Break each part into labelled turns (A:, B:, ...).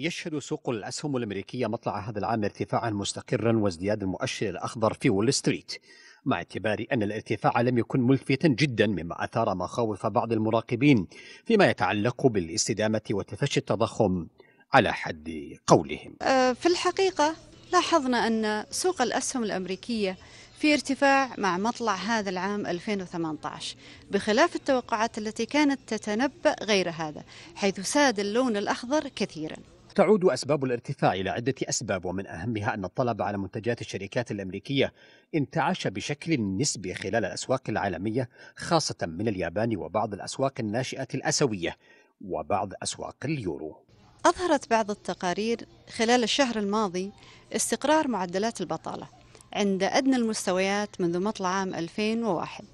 A: يشهد سوق الأسهم الأمريكية مطلع هذا العام ارتفاعا مستقرا وازدياد المؤشر الأخضر في وول ستريت مع اعتبار أن الارتفاع لم يكن ملفتا جدا مما أثار مخاوف بعض المراقبين فيما يتعلق بالاستدامة وتفشي التضخم على حد قولهم
B: أه، في الحقيقة لاحظنا أن سوق الأسهم الأمريكية في ارتفاع مع مطلع هذا العام 2018 بخلاف التوقعات التي كانت تتنبأ غير هذا حيث ساد اللون الأخضر كثيراً
A: تعود أسباب الارتفاع إلى عدة أسباب ومن أهمها أن الطلب على منتجات الشركات الأمريكية انتعش بشكل نسبي خلال الأسواق العالمية خاصة من اليابان وبعض الأسواق الناشئة الأسوية وبعض أسواق اليورو
B: أظهرت بعض التقارير خلال الشهر الماضي استقرار معدلات البطالة عند أدنى المستويات منذ مطلع عام 2001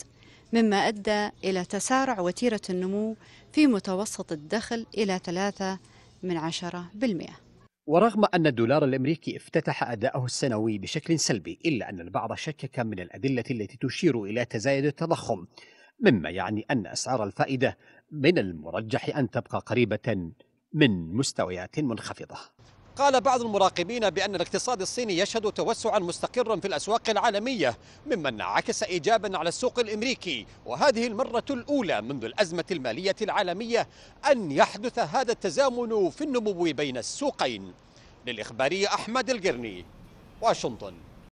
B: مما أدى إلى تسارع وتيرة النمو في متوسط الدخل إلى 3 من عشرة بالمئة
A: ورغم أن الدولار الأمريكي افتتح أداءه السنوي بشكل سلبي إلا أن البعض شكك من الأدلة التي تشير إلى تزايد التضخم مما يعني أن أسعار الفائدة من المرجح أن تبقى قريبة من مستويات
C: منخفضة قال بعض المراقبين بأن الاقتصاد الصيني يشهد توسعا مستقرا في الأسواق العالمية مما انعكس إيجابا على السوق الأمريكي وهذه المرة الأولى منذ الأزمة المالية العالمية أن يحدث هذا التزامن في النمو بين السوقين للإخباري أحمد القرني واشنطن